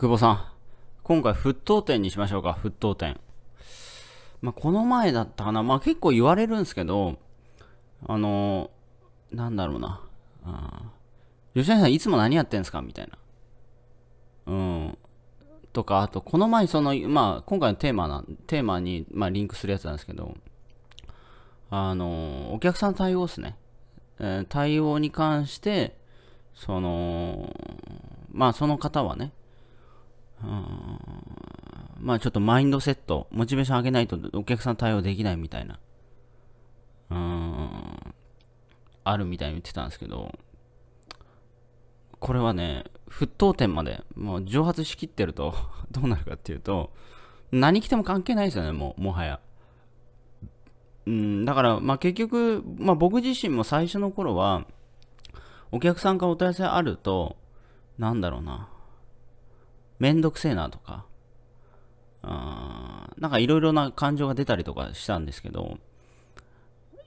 久保さん。今回、沸騰点にしましょうか、沸騰点。まあ、この前だったかな。まあ、結構言われるんですけど、あのー、なんだろうな。うん、吉谷さん、いつも何やってんすかみたいな。うん。とか、あと、この前、その、まあ、今回のテーマな、テーマに、まあ、リンクするやつなんですけど、あのー、お客さん対応っすね。えー、対応に関して、その、まあ、その方はね、うんまあちょっとマインドセット、モチベーション上げないとお客さん対応できないみたいな、うん、あるみたいに言ってたんですけど、これはね、沸騰点まで、もう蒸発しきってると どうなるかっていうと、何着ても関係ないですよね、もう、もはや。うん、だから、まあ結局、まあ僕自身も最初の頃は、お客さんからお問い合わせあると、なんだろうな、めんどくせえなとか、あなんかいろいろな感情が出たりとかしたんですけど、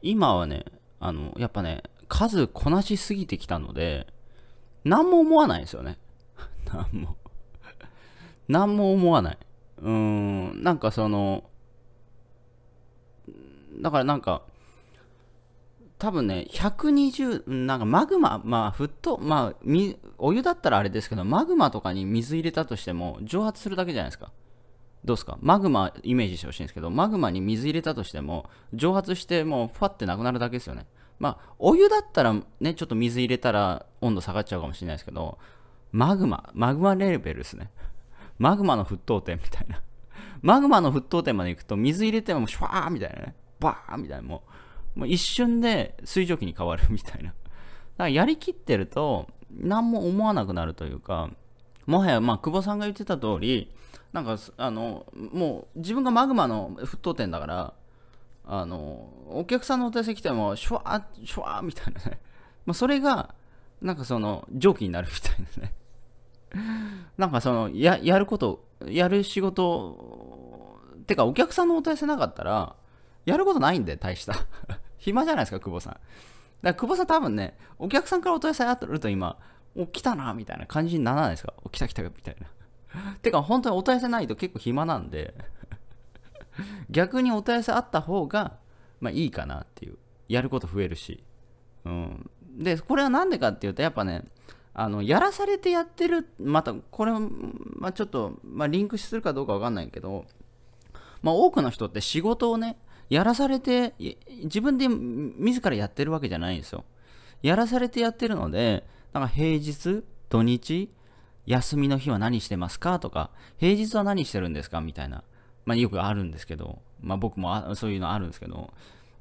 今はね、あの、やっぱね、数こなしすぎてきたので、何も思わないですよね。何 も何も思わない。うーん、なんかその、だからなんか、多分ね、120、なんかマグマ、まあ、沸騰、まあ、お湯だったらあれですけど、マグマとかに水入れたとしても、蒸発するだけじゃないですか。どうですかマグマイメージしてほしいんですけど、マグマに水入れたとしても、蒸発してもうファってなくなるだけですよね。まあ、お湯だったらね、ちょっと水入れたら温度下がっちゃうかもしれないですけど、マグマ、マグマレベルですね。マグマの沸騰点みたいな。マグマの沸騰点まで行くと、水入れてもシュワーみたいなね、バーみたいな、もう、もう一瞬で水蒸気に変わるみたいな。だからやりきってると、何も思わなくなるというか、もはや、まあ、久保さんが言ってた通り、なんか、あの、もう自分がマグマの沸騰点だから、あの、お客さんのお手席来ても、シュワー、シュワーみたいなね。まあ、それが、なんかその、蒸気になるみたいなね。なんかその、や、やること、やる仕事、てかお客さんのお問い合わせなかったら、やることないんで、大した。暇じゃないですか、久保さん。だから久保さん多分ね、お客さんからお問い合わせあると今、お、来たな、みたいな感じにならないですか。お、来た来た、みたいな。てか、本当にお問い合わせないと結構暇なんで、逆にお問い合わせあった方が、まあいいかなっていう。やること増えるし。うん。で、これは何でかっていうと、やっぱね、あの、やらされてやってる、また、これ、まあ、ちょっと、まあ、リンクするかどうかわかんないけど、まあ、多くの人って仕事をね、やらされて、自分で自らやってるわけじゃないんですよ。やらされてやってるので、なんか平日、土日、休みの日は何してますかとか、平日は何してるんですかみたいな。まあよくあるんですけど、まあ僕もそういうのあるんですけど、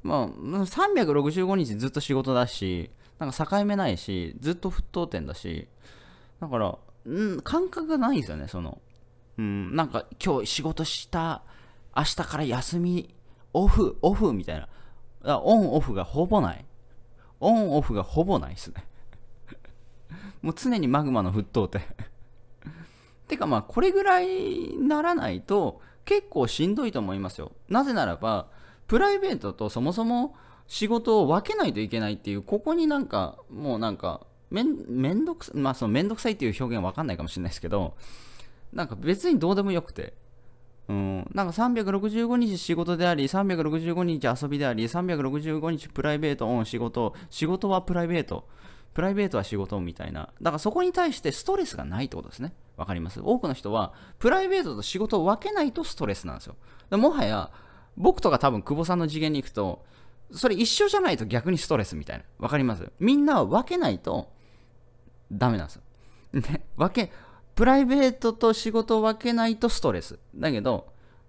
まあ365日ずっと仕事だし、なんか境目ないし、ずっと沸騰点だし、だから、うん、感覚がないんですよね、その。うん、なんか今日仕事した、明日から休みオフ、オフみたいな。オン、オフがほぼない。オン、オフがほぼないですね。もう常にマグマの沸騰って てかまあ、これぐらいならないと結構しんどいと思いますよ。なぜならば、プライベートとそもそも仕事を分けないといけないっていう、ここになんか、もうなんか、めん、めんどくさ、まあそのめんどくさいっていう表現はわかんないかもしれないですけど、なんか別にどうでもよくて、うん、なんか365日仕事であり、365日遊びであり、365日プライベートオン仕事、仕事はプライベート、プライベートは仕事みたいな。だからそこに対してストレスがないってことですね。わかります多くの人は、プライベートと仕事を分けないとストレスなんですよ。もはや、僕とか多分久保さんの次元に行くと、それ一緒じゃないと逆にストレスみたいな。わかりますみんなは分けないとダメなんですよ。ね、分け、プライベートと仕事を分けないとストレス。だけど、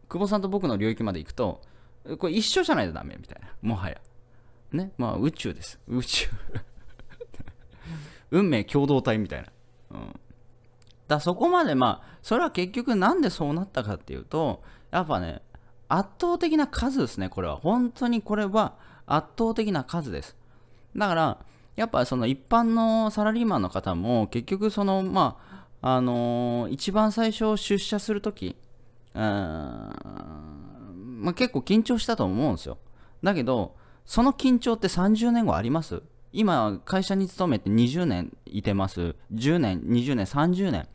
久保さんと僕の領域まで行くと、これ一緒じゃないとダメみたいな。もはや。ね。まあ宇宙です。宇宙 運命共同体みたいな。うん。だそこまでまあ、それは結局なんでそうなったかっていうと、やっぱね、圧倒的な数ですね、これは。本当にこれは圧倒的な数です。だから、やっぱその一般のサラリーマンの方も結局そのまあ、あのー、一番最初出社するとき、まあ、結構緊張したと思うんですよ。だけど、その緊張って30年後あります今、会社に勤めて20年いてます。10年、20年、30年、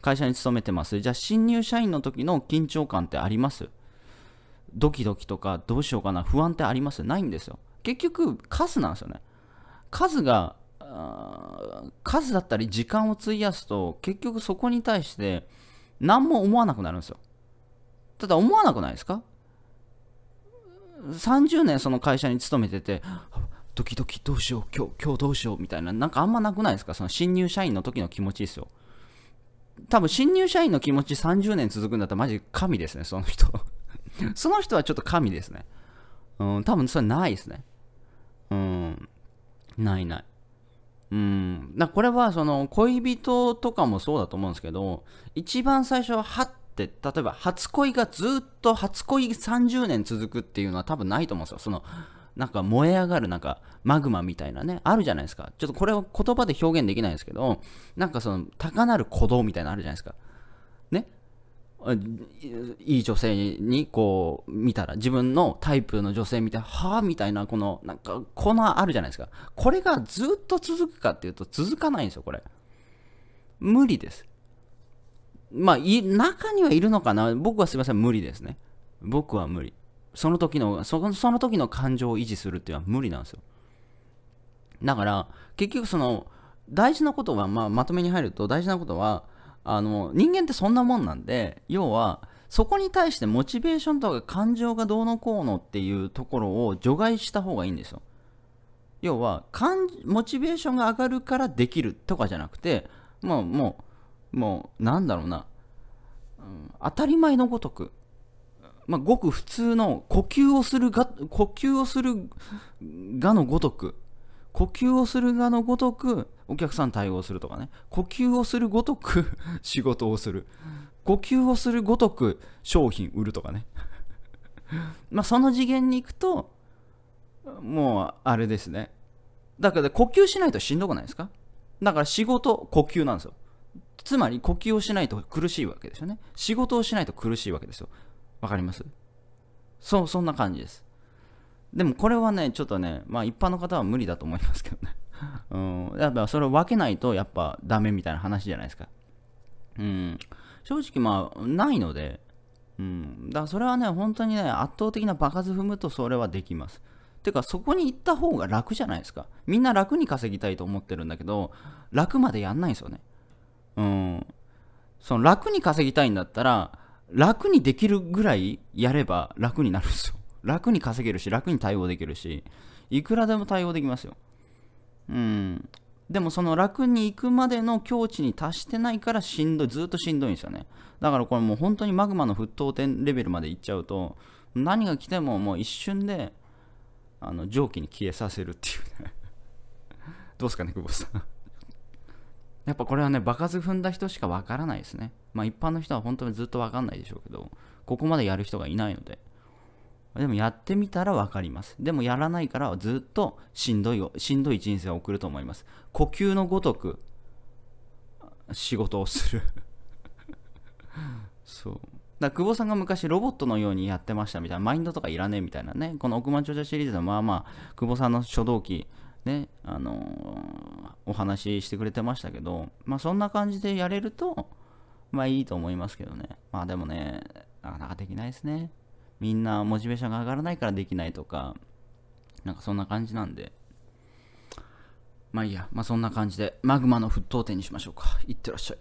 会社に勤めてます。じゃあ、新入社員の時の緊張感ってありますドキドキとか、どうしようかな、不安ってありますないんですよ。結局、数なんですよね。数が、数だったり時間を費やすと結局そこに対して何も思わなくなるんですよただ思わなくないですか30年その会社に勤めててドキドキどうしよう今日今日どうしようみたいななんかあんまなくないですかその新入社員の時の気持ちですよ多分新入社員の気持ち30年続くんだったらマジ神ですねその人 その人はちょっと神ですねうん多分それないですねうんないないうん、だこれはその恋人とかもそうだと思うんですけど一番最初ははって例えば初恋がずっと初恋30年続くっていうのは多分ないと思うんですよそのなんか燃え上がるなんかマグマみたいなねあるじゃないですかちょっとこれを言葉で表現できないですけどなんかその高鳴る鼓動みたいなのあるじゃないですかいい女性にこう見たら自分のタイプの女性見てはあみたいなこのなんかこのあるじゃないですかこれがずっと続くかっていうと続かないんですよこれ無理ですまあ中にはいるのかな僕はすいません無理ですね僕は無理その時のそのその時の感情を維持するっていうのは無理なんですよだから結局その大事なことは、まあ、まとめに入ると大事なことはあの人間ってそんなもんなんで要はそこに対してモチベーションとか感情がどうのこうのっていうところを除外した方がいいんですよ要はモチベーションが上がるからできるとかじゃなくてもうもうもうなんだろうな、うん、当たり前のごとくまあ、ごく普通の呼吸をするが、呼吸をするがのごとく、呼吸をするがのごとくお客さん対応するとかね呼吸をするごとく 仕事をする呼吸をするごとく商品売るとかね まあその次元に行くともうあれですねだから呼吸しないとしんどくないですかだから仕事呼吸なんですよつまり呼吸をしないと苦しいわけですよね仕事をしないと苦しいわけですよわかりますそうそんな感じですでもこれはね、ちょっとね、まあ一般の方は無理だと思いますけどね。うん、やっぱそれを分けないとやっぱダメみたいな話じゃないですか。うん、正直まあないので、うん、だからそれはね、本当にね、圧倒的な場数踏むとそれはできます。てかそこに行った方が楽じゃないですか。みんな楽に稼ぎたいと思ってるんだけど、楽までやんないんですよね。うん。その楽に稼ぎたいんだったら、楽にできるぐらいやれば楽になるんですよ。楽に稼げるし、楽に対応できるし、いくらでも対応できますよ。うん。でもその楽に行くまでの境地に達してないからしんどい、ずっとしんどいんですよね。だからこれもう本当にマグマの沸騰点レベルまで行っちゃうと、何が来てももう一瞬で、あの、蒸気に消えさせるっていうね どうすかね、久保さんやっぱこれはね、場数踏んだ人しかわからないですね。まあ一般の人は本当にずっとわかんないでしょうけど、ここまでやる人がいないので。でもやってみたら分かります。でもやらないからずっとしんどい、しんどい人生を送ると思います。呼吸のごとく仕事をする そう。だ久保さんが昔ロボットのようにやってましたみたいな、マインドとかいらねえみたいなね、この億万長者シリーズのまあまあ、久保さんの初動機、ね、あのー、お話ししてくれてましたけど、まあそんな感じでやれると、まあいいと思いますけどね。まあでもね、なかなかできないですね。みんなモチベーションが上がらないからできないとか、なんかそんな感じなんで。まあいいや、まあそんな感じで、マグマの沸騰点にしましょうか。いってらっしゃい。